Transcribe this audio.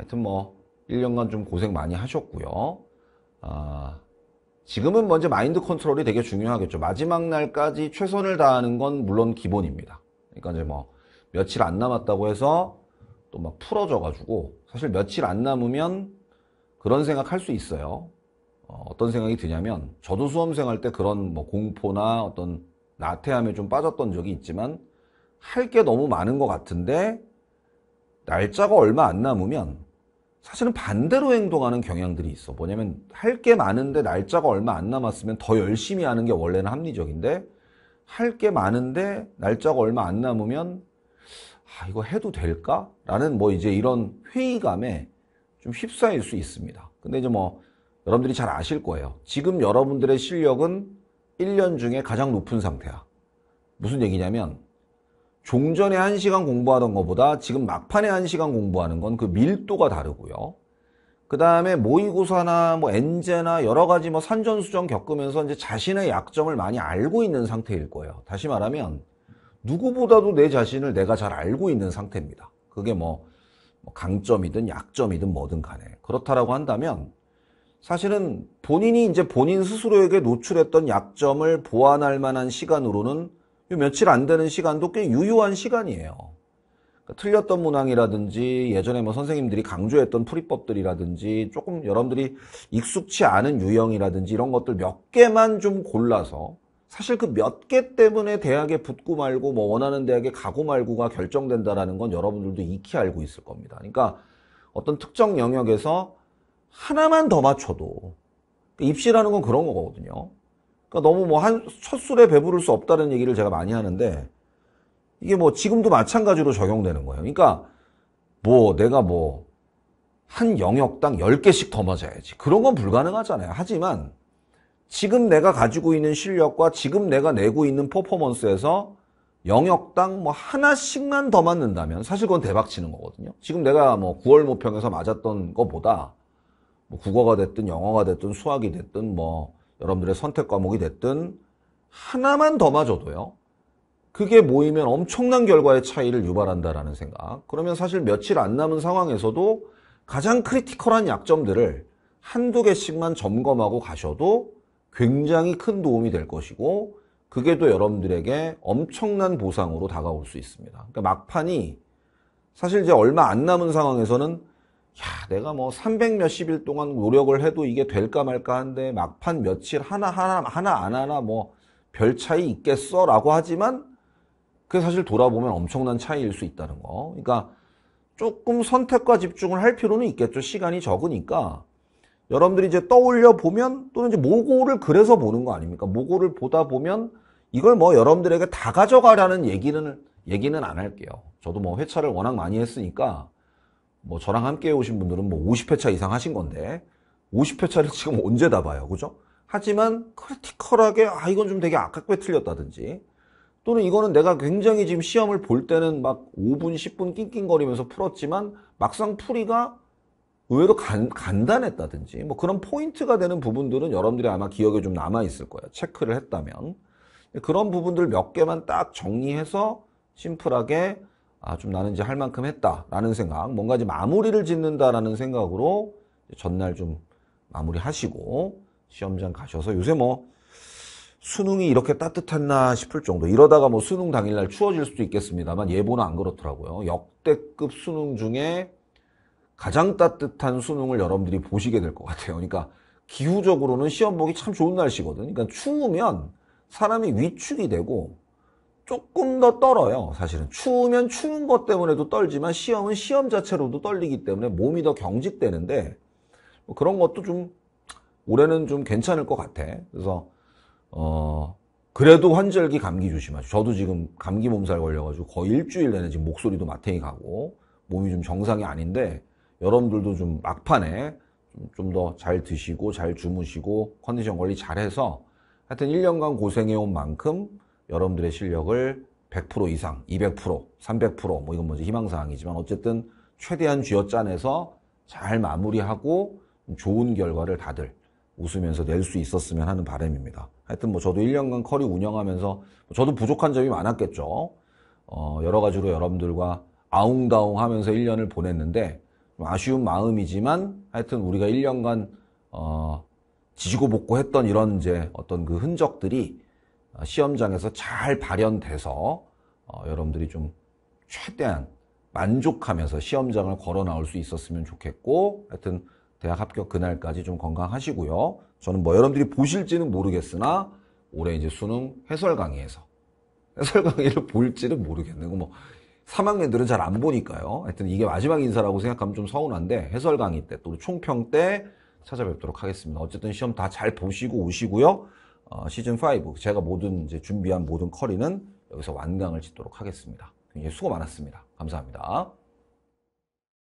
하여튼 뭐 1년간 좀 고생 많이 하셨고요. 아, 지금은 먼저 마인드 컨트롤이 되게 중요하겠죠. 마지막 날까지 최선을 다하는 건 물론 기본입니다. 그러니까 이제 뭐 며칠 안 남았다고 해서 또 막 풀어져가지고 사실 며칠 안 남으면 그런 생각 할 수 있어요. 어, 떤 생각이 드냐면 저도 수험생 할 때 그런 뭐 공포나 어떤 나태함에 좀 빠졌던 적이 있지만 할 게 너무 많은 것 같은데 날짜가 얼마 안 남으면 사실은 반대로 행동하는 경향들이 있어. 뭐냐면 할 게 많은데 날짜가 얼마 안 남았으면 더 열심히 하는 게 원래는 합리적인데 할 게 많은데 날짜가 얼마 안 남으면 아, 이거 해도 될까? 라는 뭐 이제 이런 회의감에 좀 휩싸일 수 있습니다. 근데 이제 뭐 여러분들이 잘 아실 거예요. 지금 여러분들의 실력은 1년 중에 가장 높은 상태야. 무슨 얘기냐면 종전에 1시간 공부하던 것보다 지금 막판에 1시간 공부하는 건 그 밀도가 다르고요. 그 다음에 모의고사나 뭐 엔제나 여러 가지 뭐 산전수전 겪으면서 이제 자신의 약점을 많이 알고 있는 상태일 거예요. 다시 말하면 누구보다도 내 자신을 내가 잘 알고 있는 상태입니다. 그게 뭐, 뭐 강점이든 약점이든 뭐든 간에 그렇다라고 한다면 사실은 본인이 이제 본인 스스로에게 노출했던 약점을 보완할 만한 시간으로는 며칠 안 되는 시간도 꽤 유효한 시간이에요. 그러니까 틀렸던 문항이라든지 예전에 뭐 선생님들이 강조했던 풀이법들이라든지 조금 여러분들이 익숙치 않은 유형이라든지 이런 것들 몇 개만 좀 골라서 사실 그 몇 개 때문에 대학에 붙고 말고 뭐 원하는 대학에 가고 말고가 결정된다라는 건 여러분들도 익히 알고 있을 겁니다. 그러니까 어떤 특정 영역에서 하나만 더 맞춰도 입시라는 건 그런 거거든요. 그러니까 너무 뭐 한첫 술에 배부를 수 없다는 얘기를 제가 많이 하는데 이게 뭐 지금도 마찬가지로 적용되는 거예요. 그러니까 뭐 내가 뭐 한 영역당 10개씩 더 맞아야지. 그런 건 불가능하잖아요. 하지만 지금 내가 가지고 있는 실력과 지금 내가 내고 있는 퍼포먼스에서 영역당 뭐 하나씩만 더 맞는다면 사실 그건 대박 치는 거거든요. 지금 내가 뭐 9월 모평에서 맞았던 것보다뭐 국어가 됐든 영어가 됐든 수학이 됐든 뭐 여러분들의 선택 과목이 됐든 하나만 더 맞아도요. 그게 모이면 엄청난 결과의 차이를 유발한다라는 생각. 그러면 사실 며칠 안 남은 상황에서도 가장 크리티컬한 약점들을 한두 개씩만 점검하고 가셔도 굉장히 큰 도움이 될 것이고 그게 또 여러분들에게 엄청난 보상으로 다가올 수 있습니다. 그러니까 막판이 사실 이제 얼마 안 남은 상황에서는 야, 내가 뭐 300 몇십 일 동안 노력을 해도 이게 될까 말까 한데 막판 며칠 하나 하나 하나 안 하나 뭐 별 차이 있겠어라고 하지만 그게 사실 돌아보면 엄청난 차이일 수 있다는 거. 그러니까 조금 선택과 집중을 할 필요는 있겠죠. 시간이 적으니까. 여러분들이 이제 떠올려 보면 또는 이제 모고를 그래서 보는 거 아닙니까? 모고를 보다 보면 이걸 뭐 여러분들에게 다 가져가라는 얘기는 얘기는 안 할게요. 저도 뭐 회차를 워낙 많이 했으니까 뭐 저랑 함께 오신 분들은 뭐 50회차 이상 하신 건데 50회차를 지금 언제 다 봐요 그죠? 하지만 크리티컬하게 아 이건 좀 되게 아깝게 틀렸다든지 또는 이거는 내가 굉장히 지금 시험을 볼 때는 막 5분 10분 낑낑거리면서 풀었지만 막상 풀이가 의외로 간, 간단했다든지 뭐 그런 포인트가 되는 부분들은 여러분들이 아마 기억에 좀 남아 있을 거예요 체크를 했다면 그런 부분들 몇 개만 딱 정리해서 심플하게 아, 좀 나는 이제 할 만큼 했다라는 생각, 뭔가 이제 마무리를 짓는다라는 생각으로 전날 좀 마무리 하시고 시험장 가셔서 요새 뭐 수능이 이렇게 따뜻했나 싶을 정도 이러다가 뭐 수능 당일날 추워질 수도 있겠습니다만 예보는 안 그렇더라고요. 역대급 수능 중에 가장 따뜻한 수능을 여러분들이 보시게 될 것 같아요. 그러니까 기후적으로는 시험 보기 참 좋은 날씨거든. 그러니까 추우면 사람이 위축이 되고 조금 더 떨어요. 사실은 추우면 추운 것 때문에도 떨지만 시험은 시험 자체로도 떨리기 때문에 몸이 더 경직되는데 뭐 그런 것도 좀 올해는 좀 괜찮을 것 같아. 그래서 어 그래도 환절기 감기 조심하죠. 저도 지금 감기 몸살 걸려가지고 거의 일주일 내내 지금 목소리도 마탱이 가고 몸이 좀 정상이 아닌데 여러분들도 좀 막판에 좀 더 잘 드시고 잘 주무시고 컨디션 관리 잘해서 하여튼 1년간 고생해온 만큼 여러분들의 실력을 100% 이상, 200%, 300%뭐 이건 뭐지 희망사항이지만 어쨌든 최대한 쥐어짜내서 잘 마무리하고 좋은 결과를 다들 웃으면서 낼 수 있었으면 하는 바람입니다. 하여튼 뭐 저도 1년간 커리 운영하면서 뭐 저도 부족한 점이 많았겠죠. 어, 여러 가지로 여러분들과 아웅다웅 하면서 1년을 보냈는데 아쉬운 마음이지만 하여튼 우리가 1년간 어, 지지고 볶고 했던 이런 이제 어떤 그 흔적들이 어, 시험장에서 잘 발현돼서 어, 여러분들이 좀 최대한 만족하면서 시험장을 걸어 나올 수 있었으면 좋겠고 하여튼 대학 합격 그날까지 좀 건강하시고요. 저는 뭐 여러분들이 보실지는 모르겠으나 올해 이제 수능 해설 강의에서 해설 강의를 볼지는 모르겠네요. 뭐 3학년들은 잘 안 보니까요. 하여튼 이게 마지막 인사라고 생각하면 좀 서운한데 해설 강의 때 또 총평 때 찾아뵙도록 하겠습니다. 어쨌든 시험 다 잘 보시고 오시고요. 어, 시즌 5 제가 모든 이제 준비한 모든 커리는 여기서 완강을 짓도록 하겠습니다. 굉장히 수고 많았습니다. 감사합니다.